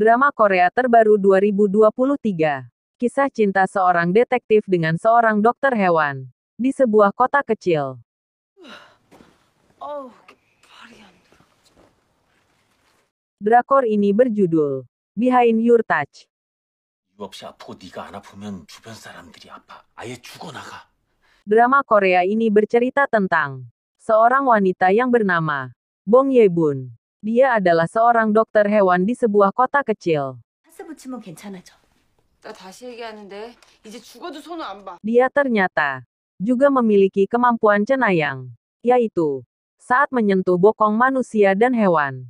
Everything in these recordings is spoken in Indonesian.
drama Korea terbaru 2023. Kisah cinta seorang detektif dengan seorang dokter hewan di sebuah kota kecil. Oh, Drakor ini berjudul Behind Your Touch. Drama Korea ini bercerita tentang seorang wanita yang bernama Bong Yebun dia adalah seorang dokter hewan di sebuah kota kecil. Dia ternyata juga memiliki kemampuan cenayang, yaitu saat menyentuh bokong manusia dan hewan.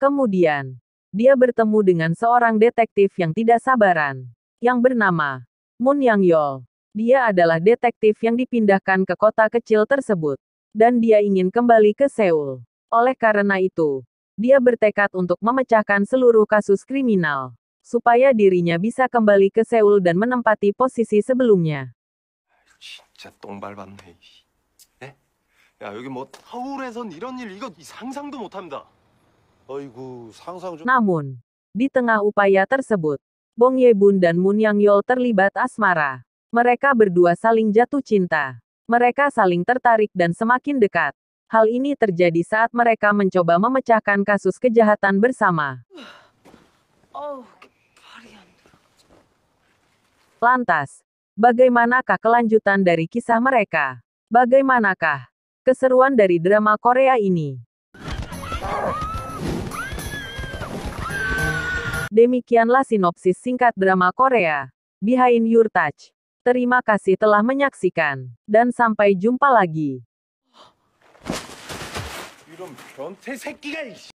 Kemudian, dia bertemu dengan seorang detektif yang tidak sabaran, yang bernama Moon Yang Yol. Dia adalah detektif yang dipindahkan ke kota kecil tersebut dan dia ingin kembali ke Seoul. Oleh karena itu, dia bertekad untuk memecahkan seluruh kasus kriminal, supaya dirinya bisa kembali ke Seoul dan menempati posisi sebelumnya. Namun, Di tengah upaya tersebut, Bong Bun dan Moon Yang Yol terlibat asmara. Mereka berdua saling jatuh cinta. Mereka saling tertarik dan semakin dekat. Hal ini terjadi saat mereka mencoba memecahkan kasus kejahatan bersama. Oh, Lantas, bagaimanakah kelanjutan dari kisah mereka? Bagaimanakah keseruan dari drama Korea ini? Demikianlah sinopsis singkat drama Korea, Behind Your Touch. Terima kasih telah menyaksikan, dan sampai jumpa lagi.